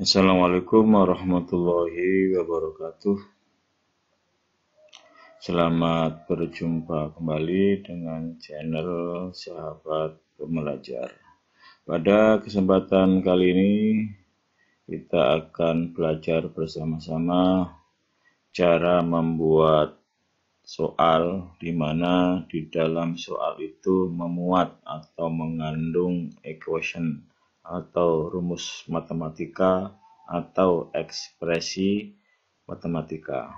Assalamualaikum warahmatullahi wabarakatuh. Selamat berjumpa kembali dengan channel Sahabat Pembelajar. Pada kesempatan kali ini kita akan belajar bersama-sama cara membuat soal di mana di dalam soal itu memuat atau mengandung equation atau rumus matematika atau ekspresi matematika.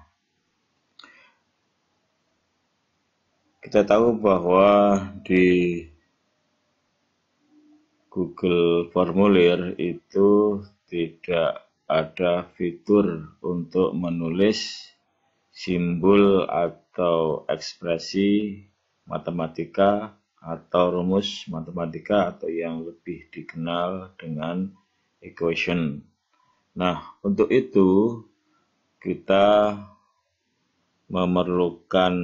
Kita tahu bahwa di Google Formulir itu tidak ada fitur untuk menulis simbol atau ekspresi matematika atau rumus matematika atau yang lebih dikenal dengan equation Nah, untuk itu kita memerlukan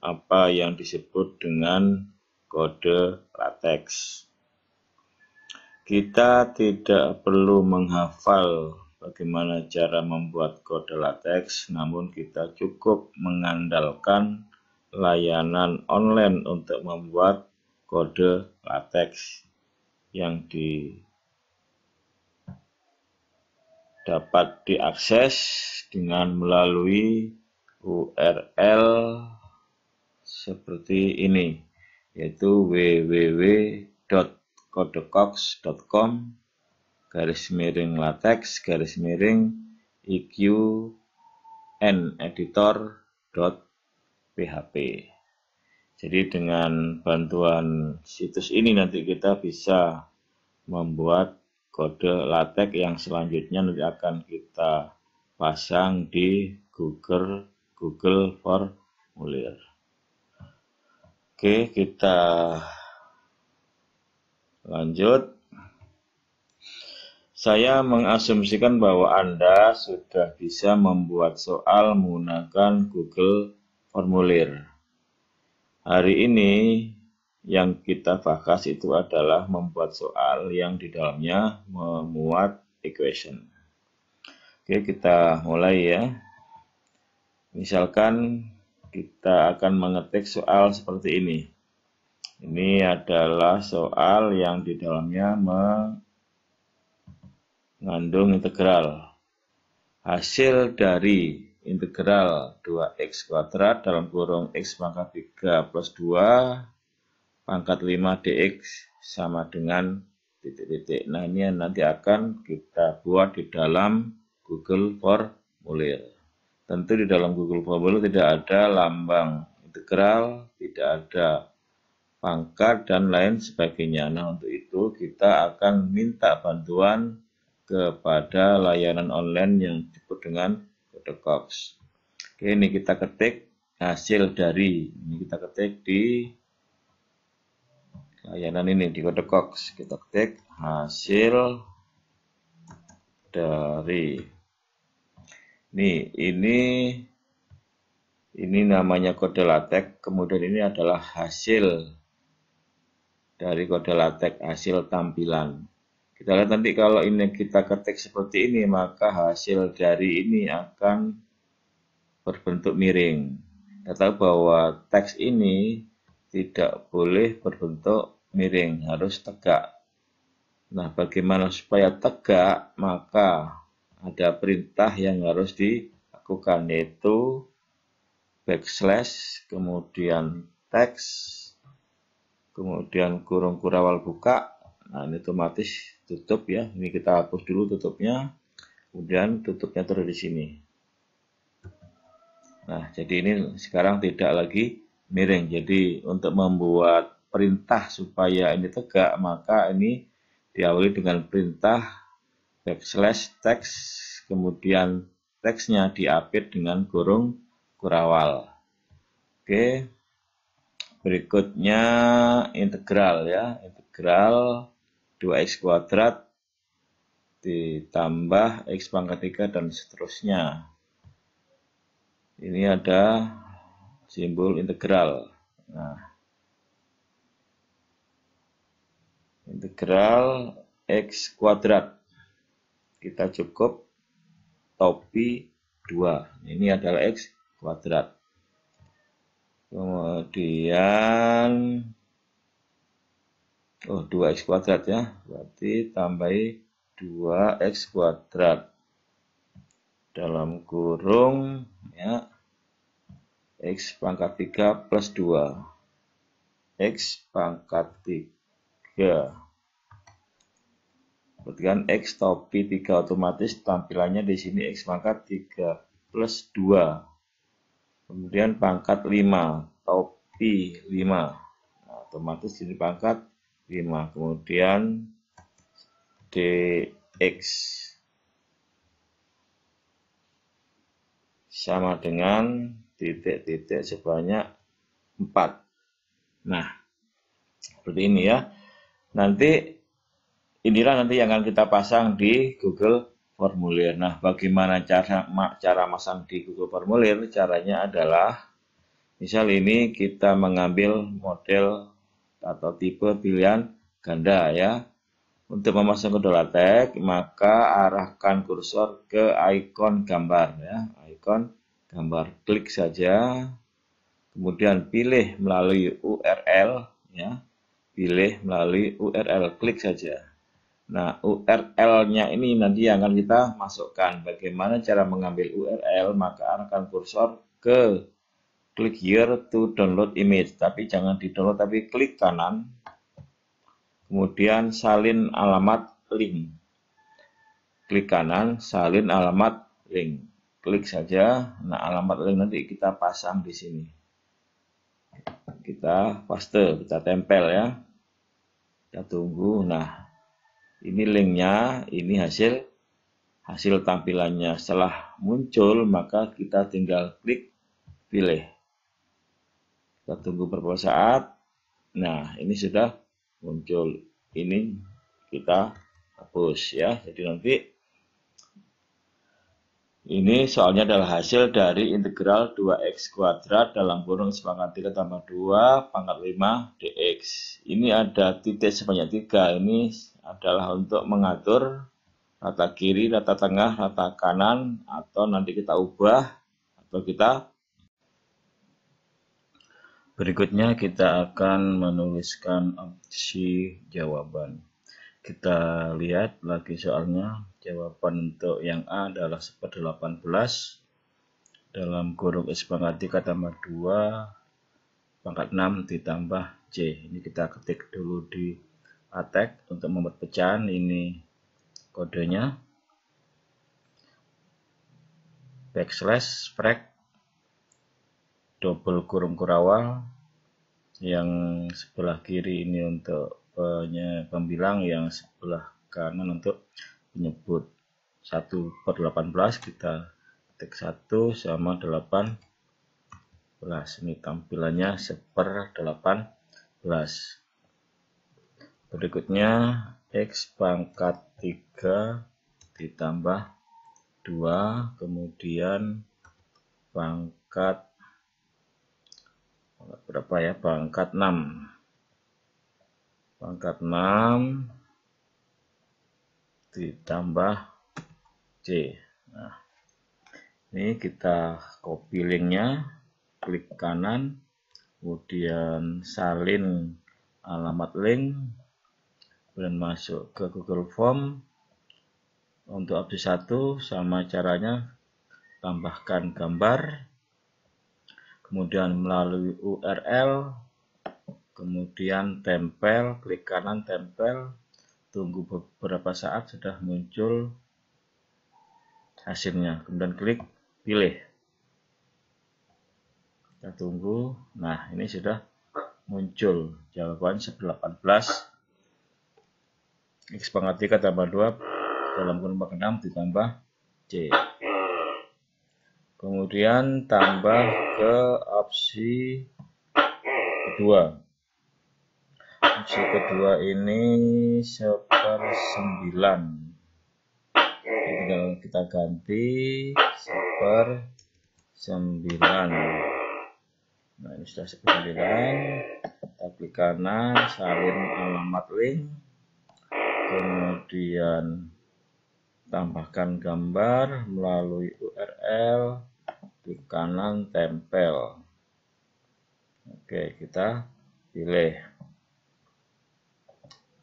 apa yang disebut dengan kode LaTeX Kita tidak perlu menghafal bagaimana cara membuat kode LaTeX namun kita cukup mengandalkan layanan online untuk membuat kode LaTeX yang di dapat diakses dengan melalui URL seperti ini yaitu www.codecox.com garis miring latex garis miring iqneditor.php jadi dengan bantuan situs ini nanti kita bisa membuat kode latek yang selanjutnya nanti akan kita pasang di Google Google Formulir. Oke, kita lanjut. Saya mengasumsikan bahwa Anda sudah bisa membuat soal menggunakan Google Formulir. Hari ini yang kita bahas itu adalah membuat soal yang di dalamnya memuat equation. Oke, kita mulai ya. Misalkan kita akan mengetik soal seperti ini. Ini adalah soal yang di dalamnya mengandung integral. Hasil dari integral 2x kuadrat dalam kurung x pangkat 3 plus 2 pangkat 5 dx sama dengan titik-titik. Nah ini yang nanti akan kita buat di dalam Google Formulir. Tentu di dalam Google Formulir tidak ada lambang integral, tidak ada pangkat, dan lain sebagainya. Nah untuk itu kita akan minta bantuan kepada layanan online yang disebut dengan Codecox. Oke, ini kita ketik hasil dari, ini kita ketik di layanan ini di kode Cox kita ketik hasil dari nih ini ini namanya kode latek kemudian ini adalah hasil dari kode latek hasil tampilan kita lihat nanti kalau ini kita ketik seperti ini maka hasil dari ini akan berbentuk miring kita tahu bahwa teks ini tidak boleh berbentuk miring, harus tegak. Nah, bagaimana supaya tegak? Maka ada perintah yang harus dilakukan yaitu backslash, kemudian teks, kemudian kurung kurawal buka. Nah, ini otomatis tutup ya. Ini kita hapus dulu tutupnya. Kemudian tutupnya terus di sini. Nah, jadi ini sekarang tidak lagi miring. Jadi untuk membuat perintah supaya ini tegak, maka ini diawali dengan perintah backslash teks kemudian teksnya diapit dengan kurung kurawal. Oke, berikutnya integral ya, integral 2x kuadrat ditambah x pangkat 3 dan seterusnya. Ini ada simbol integral. Nah, integral x kuadrat kita cukup topi 2 ini adalah x kuadrat kemudian oh 2x kuadrat ya berarti tambahi 2x kuadrat dalam kurung ya x pangkat 3 plus 2 x pangkat 3 3. Ya. Berarti kan X tau P3 otomatis tampilannya di sini X pangkat 3 plus 2. Kemudian pangkat 5, tau P 5. Nah, otomatis ini pangkat 5. Kemudian DX sama dengan titik-titik sebanyak 4. Nah, seperti ini ya nanti inilah nanti yang akan kita pasang di Google Formulir. Nah, bagaimana cara cara masang di Google Formulir? Caranya adalah misal ini kita mengambil model atau tipe pilihan ganda ya. Untuk memasang kode latek, maka arahkan kursor ke ikon gambar ya, ikon gambar. Klik saja. Kemudian pilih melalui URL ya pilih melalui URL klik saja. Nah, URL-nya ini nanti yang akan kita masukkan. Bagaimana cara mengambil URL, maka arahkan kursor ke klik here to download image. Tapi jangan di-download, tapi klik kanan. Kemudian salin alamat link. Klik kanan, salin alamat link. Klik saja. Nah, alamat link nanti kita pasang di sini. Kita paste, kita tempel ya kita ya, tunggu nah ini linknya ini hasil hasil tampilannya setelah muncul maka kita tinggal klik pilih kita tunggu beberapa saat nah ini sudah muncul ini kita hapus ya jadi nanti ini soalnya adalah hasil dari integral 2x kuadrat dalam kurung semangat 3 tambah 2 pangkat 5 dx. Ini ada titik sebanyak 3. Ini adalah untuk mengatur rata kiri, rata tengah, rata kanan, atau nanti kita ubah, atau kita Berikutnya kita akan menuliskan opsi jawaban. Kita lihat lagi soalnya Jawaban untuk yang A adalah 1 per 18. Dalam kurung S pangkat 3 tambah 2 pangkat 6 ditambah C. Ini kita ketik dulu di atek untuk membuat pecahan. Ini kodenya. Backslash, frag, double kurung kurawal. Yang sebelah kiri ini untuk pembilang, yang sebelah kanan untuk menyebut 1 per 18 kita ketik 1 sama 18 ini tampilannya 1 per 18 berikutnya X pangkat 3 ditambah 2 kemudian pangkat berapa ya pangkat 6 pangkat 6 ditambah C nah ini kita copy linknya klik kanan kemudian salin alamat link kemudian masuk ke Google Form untuk abdi satu sama caranya tambahkan gambar kemudian melalui URL kemudian tempel klik kanan tempel tunggu beberapa saat sudah muncul hasilnya kemudian klik pilih kita tunggu nah ini sudah muncul jawaban 18 x pangkat 3 tambah 2 dalam kurung 6 ditambah C kemudian tambah ke opsi kedua si kedua ini seper sembilan tinggal kita ganti seper sembilan nah ini sudah seper 9 kita klik kanan salin alamat link kemudian tambahkan gambar melalui URL di kanan tempel oke kita pilih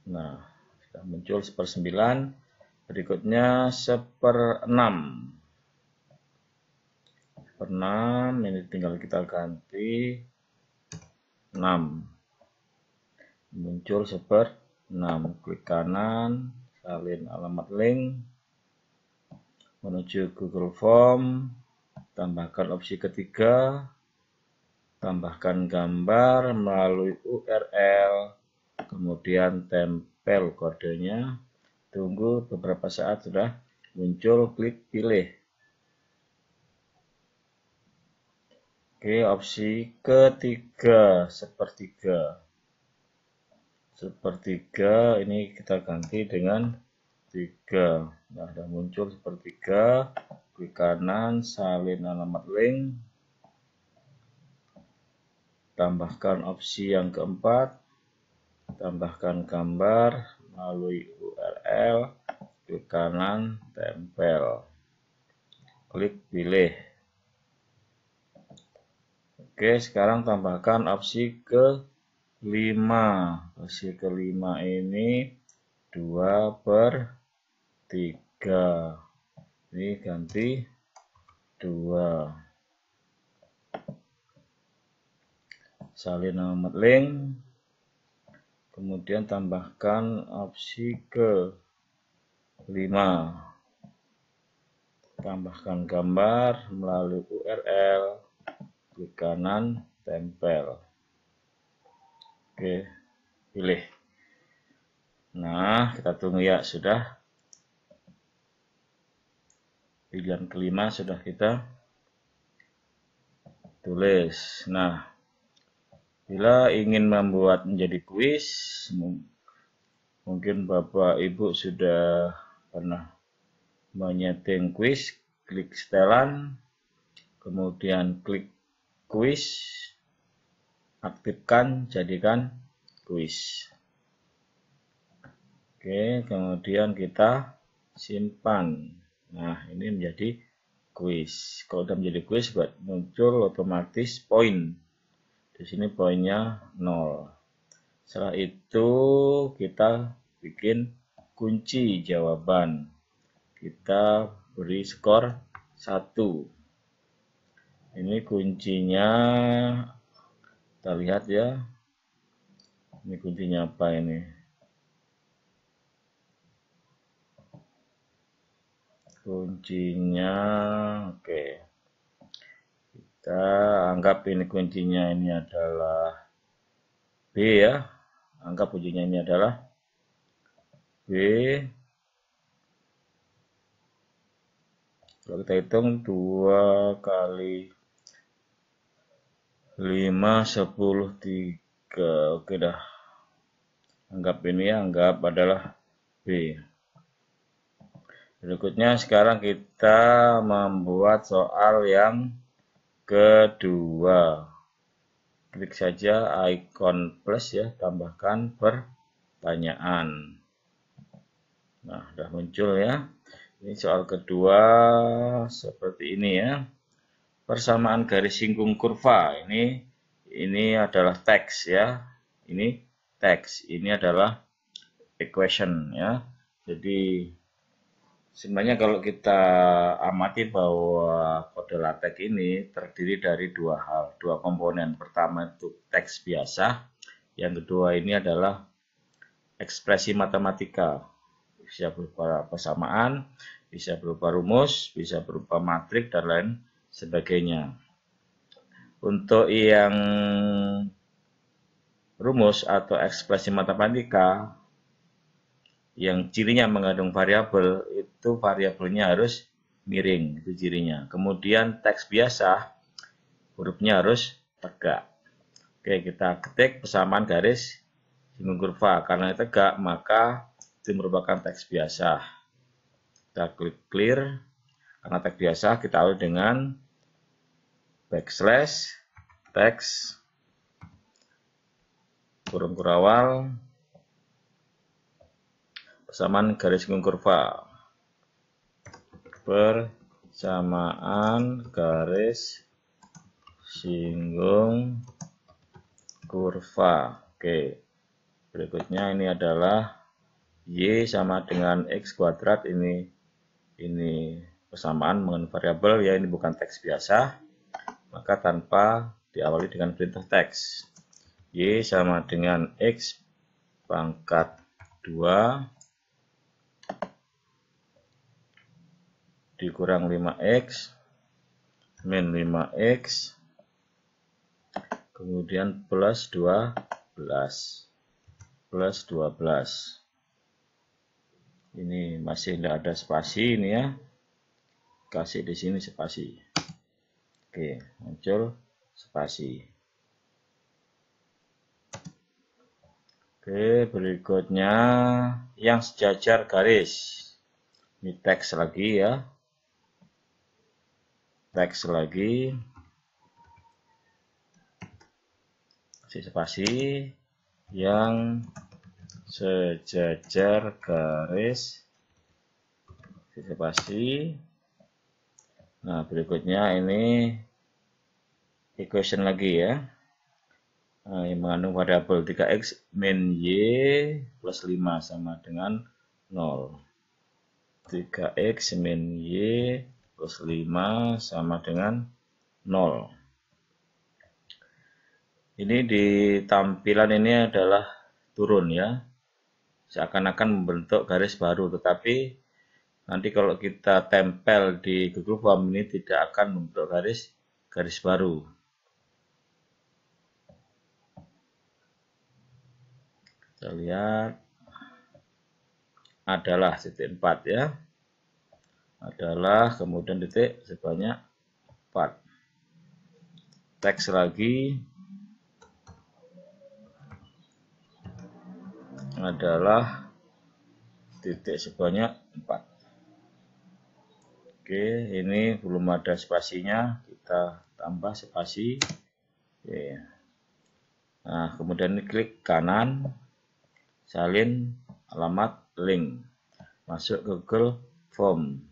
Nah, kita muncul 1 per 9. Berikutnya 1 per 6. 1 per 6, ini tinggal kita ganti 6. Muncul 1 per 6. Klik kanan, salin alamat link. Menuju Google Form, tambahkan opsi ketiga, tambahkan gambar melalui URL kemudian tempel kodenya, tunggu beberapa saat sudah muncul klik pilih. Oke, opsi ketiga, sepertiga. Sepertiga ini kita ganti dengan tiga. Nah, sudah muncul sepertiga. Klik kanan, salin alamat link, tambahkan opsi yang keempat tambahkan gambar melalui URL klik kanan tempel klik pilih oke sekarang tambahkan opsi ke 5 opsi ke 5 ini 2 per 3 ini ganti 2 salin nomor link kemudian tambahkan opsi ke 5 tambahkan gambar melalui URL klik kanan tempel oke pilih nah kita tunggu ya sudah pilihan kelima sudah kita tulis nah Bila ingin membuat menjadi kuis, mungkin Bapak Ibu sudah pernah menyeting kuis, klik setelan, kemudian klik kuis, aktifkan, jadikan kuis. Oke, kemudian kita simpan. Nah, ini menjadi kuis. Kalau sudah menjadi kuis, muncul otomatis poin di sini poinnya 0 setelah itu kita bikin kunci jawaban kita beri skor 1 ini kuncinya kita lihat ya ini kuncinya apa ini kuncinya oke okay kita anggap ini kuncinya ini adalah B ya anggap kuncinya ini adalah B kalau kita hitung 2 kali 5 10 3 oke dah anggap ini ya anggap adalah B berikutnya sekarang kita membuat soal yang kedua. Klik saja icon plus ya, tambahkan pertanyaan. Nah, sudah muncul ya. Ini soal kedua seperti ini ya. Persamaan garis singgung kurva. Ini ini adalah teks ya. Ini teks. Ini adalah equation ya. Jadi Sebenarnya kalau kita amati bahwa kode LaTeX ini terdiri dari dua hal, dua komponen. Pertama itu teks biasa, yang kedua ini adalah ekspresi matematika. Bisa berupa persamaan, bisa berupa rumus, bisa berupa matrik, dan lain sebagainya. Untuk yang rumus atau ekspresi matematika, yang cirinya mengandung variabel itu variabelnya harus miring itu cirinya kemudian teks biasa hurufnya harus tegak oke kita ketik persamaan garis singgung kurva karena tegak maka itu merupakan teks biasa kita klik clear karena teks biasa kita awali dengan backslash teks kurung kurawal persamaan garis lingkung kurva persamaan garis singgung kurva oke berikutnya ini adalah y sama dengan x kuadrat ini ini persamaan mengenai variabel ya ini bukan teks biasa maka tanpa diawali dengan perintah teks y sama dengan x pangkat 2 dikurang 5x min 5x kemudian plus 12 plus 12 ini masih tidak ada spasi ini ya kasih di sini spasi oke muncul spasi oke berikutnya yang sejajar garis ini teks lagi ya teks lagi spasi yang sejajar garis spasi nah berikutnya ini equation lagi ya nah, yang mengandung variabel 3x min y plus 5 sama dengan 0 3x min y Plus 5 sama dengan 0. Ini di tampilan ini adalah turun ya. Seakan-akan membentuk garis baru. Tetapi nanti kalau kita tempel di Google Form ini tidak akan membentuk garis garis baru. Kita lihat adalah titik 4 ya adalah kemudian titik sebanyak 4 teks lagi adalah titik sebanyak 4 Oke ini belum ada spasinya kita tambah spasi Oke. Nah kemudian klik kanan salin alamat link masuk Google Form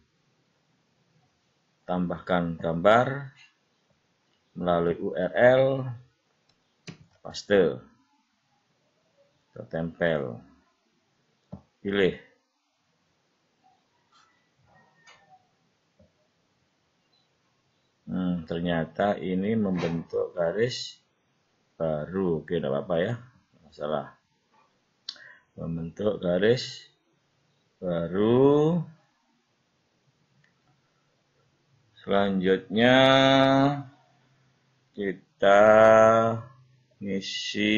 tambahkan gambar melalui URL paste atau tempel pilih hmm, ternyata ini membentuk garis baru oke tidak apa-apa ya masalah membentuk garis baru Selanjutnya kita ngisi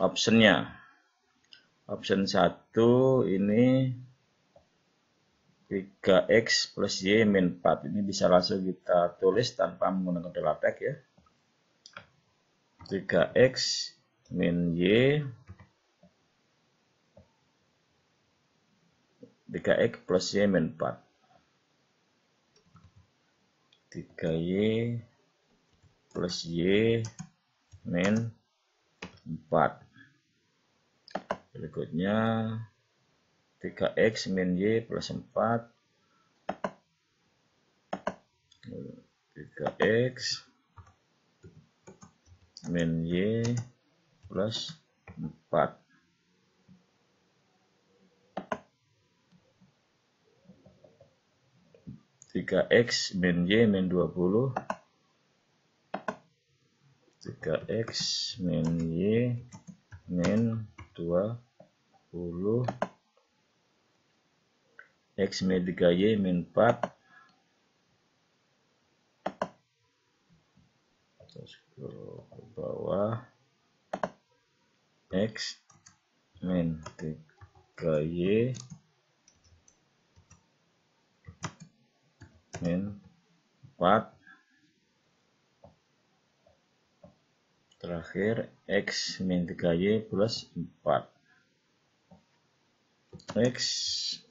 optionnya. Option 1 ini 3x plus y min 4. Ini bisa langsung kita tulis tanpa menggunakan delta ya. 3x min y 3x plus y min 4 3Y plus Y min empat. berikutnya tiga x min Y plus empat. Tiga x min Y plus empat. 3x min y min 20 3x min y min 20 x min 3y min 4 atau scroll ke bawah x X min 3Y plus 4 X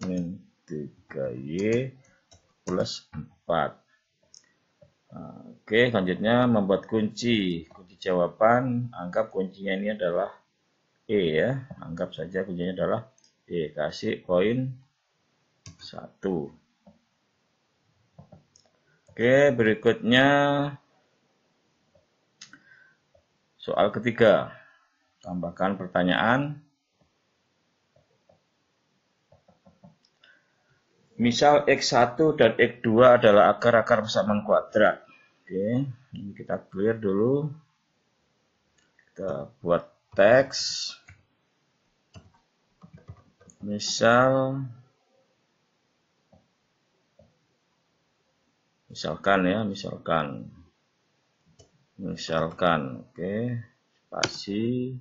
min 3Y plus 4 Oke, selanjutnya membuat kunci. Kunci jawaban, anggap kuncinya ini adalah E ya. Anggap saja kuncinya adalah E. Kasih poin 1. Oke, berikutnya Soal ketiga, tambahkan pertanyaan. Misal X1 dan X2 adalah akar-akar persamaan kuadrat. Oke, ini kita clear dulu. Kita buat teks. Misal misalkan ya, misalkan misalkan oke okay, spasi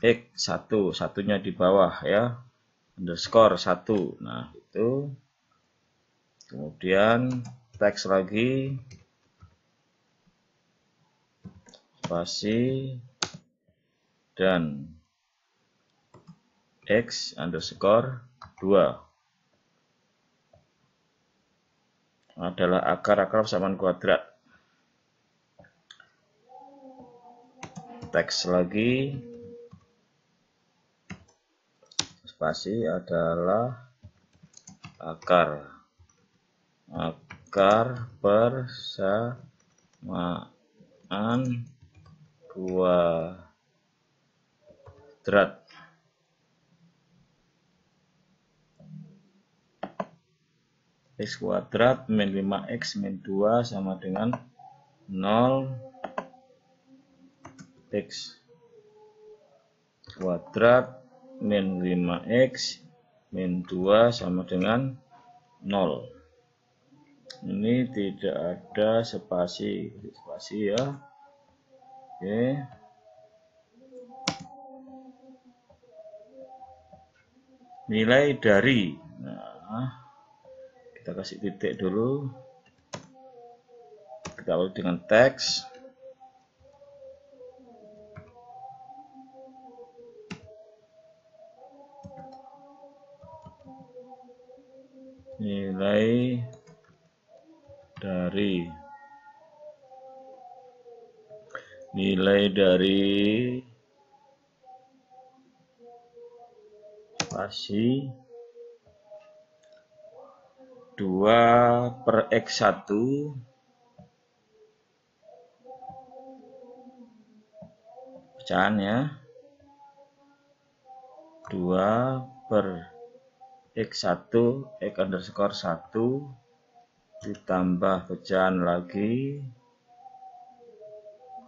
x satu satunya di bawah ya underscore 1 nah itu kemudian teks lagi spasi dan x underscore 2 adalah akar akar persamaan kuadrat teks lagi spasi adalah akar akar persamaan dua drat x kuadrat min 5x min 2 sama dengan 0 x kuadrat min 5x min 2 sama dengan 0 ini tidak ada spasi spasi ya oke nilai dari nah kita kasih titik dulu kita lalu dengan teks nilai dari nilai dari pasti 2 per X1 pecahan ya 2 per X1, X underscore 1 ditambah pecahan lagi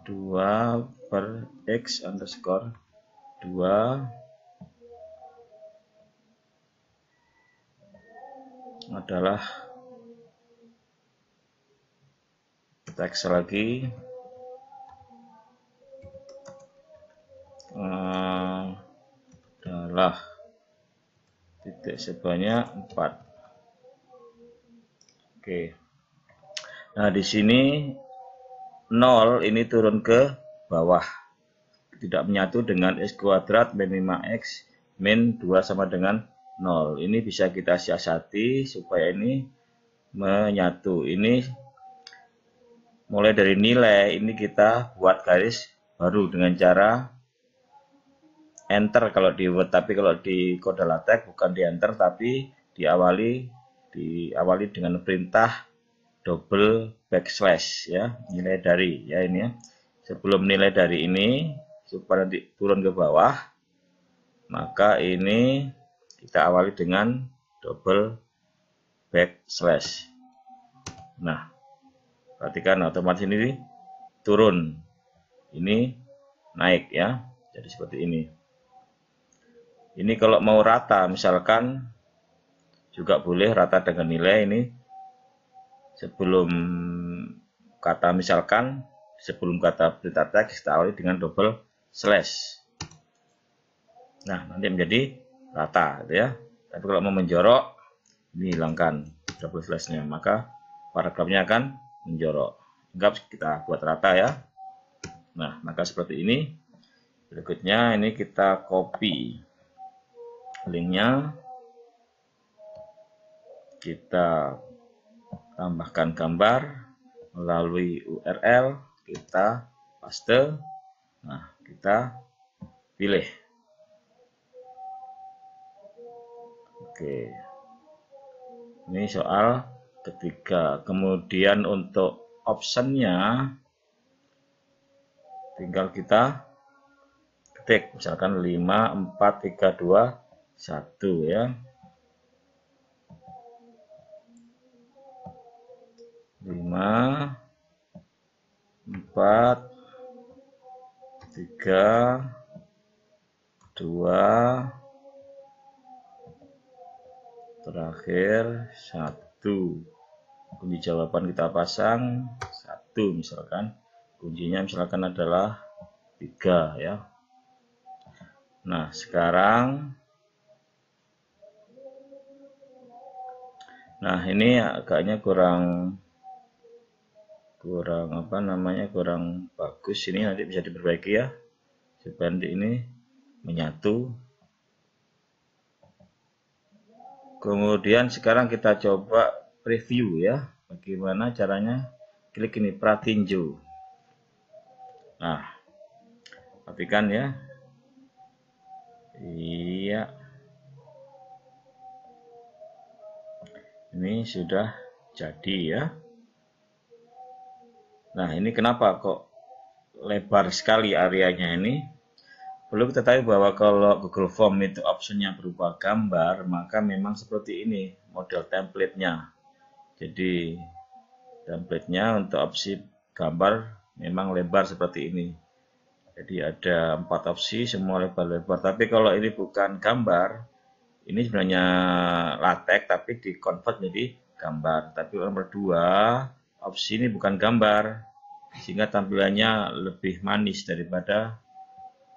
2 per X underscore 2 adalah teks lagi eh, adalah uh, titik sebanyak 4 oke nah di sini 0 ini turun ke bawah tidak menyatu dengan x kuadrat min x min 2 sama dengan 0 ini bisa kita siasati supaya ini menyatu ini mulai dari nilai ini kita buat garis baru dengan cara enter kalau di Word tapi kalau di kode LaTeX bukan di enter tapi diawali diawali dengan perintah double backslash ya nilai dari ya ini ya. sebelum nilai dari ini supaya nanti turun ke bawah maka ini kita awali dengan double backslash nah perhatikan otomatis ini turun ini naik ya jadi seperti ini ini kalau mau rata, misalkan juga boleh rata dengan nilai ini sebelum kata misalkan sebelum kata berita teks kita awali dengan double slash. Nah, nanti menjadi rata gitu ya. Tapi kalau mau menjorok, ini hilangkan double slashnya, maka paragrafnya akan menjorok. Anggap kita buat rata ya. Nah, maka seperti ini. Berikutnya ini kita copy linknya kita tambahkan gambar melalui URL kita paste nah kita pilih oke ini soal ketiga kemudian untuk optionnya tinggal kita ketik misalkan 5432 satu ya lima empat tiga dua terakhir satu kunci jawaban kita pasang satu misalkan kuncinya misalkan adalah tiga ya Nah sekarang nah ini agaknya kurang kurang apa namanya kurang bagus ini nanti bisa diperbaiki ya supaya nanti ini menyatu kemudian sekarang kita coba preview ya bagaimana caranya klik ini pratinju nah perhatikan ya iya Ini sudah jadi ya. Nah, ini kenapa kok lebar sekali areanya ini? Perlu kita tahu bahwa kalau Google Form itu optionnya berupa gambar, maka memang seperti ini model template-nya. Jadi, template-nya untuk opsi gambar memang lebar seperti ini. Jadi ada empat opsi, semua lebar-lebar. Tapi kalau ini bukan gambar, ini sebenarnya latek tapi di convert jadi gambar tapi nomor dua opsi ini bukan gambar sehingga tampilannya lebih manis daripada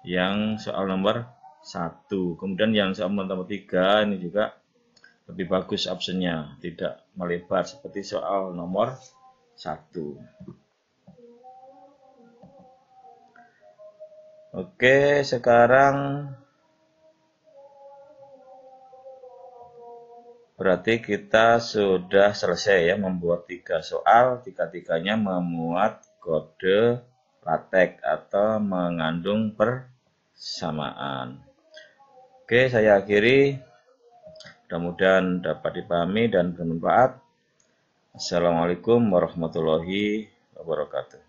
yang soal nomor satu kemudian yang soal nomor tiga ini juga lebih bagus opsinya, tidak melebar seperti soal nomor satu Oke, sekarang Berarti kita sudah selesai ya membuat tiga soal, tiga-tiganya memuat kode latek atau mengandung persamaan. Oke, saya akhiri. Mudah-mudahan dapat dipahami dan bermanfaat. Assalamualaikum warahmatullahi wabarakatuh.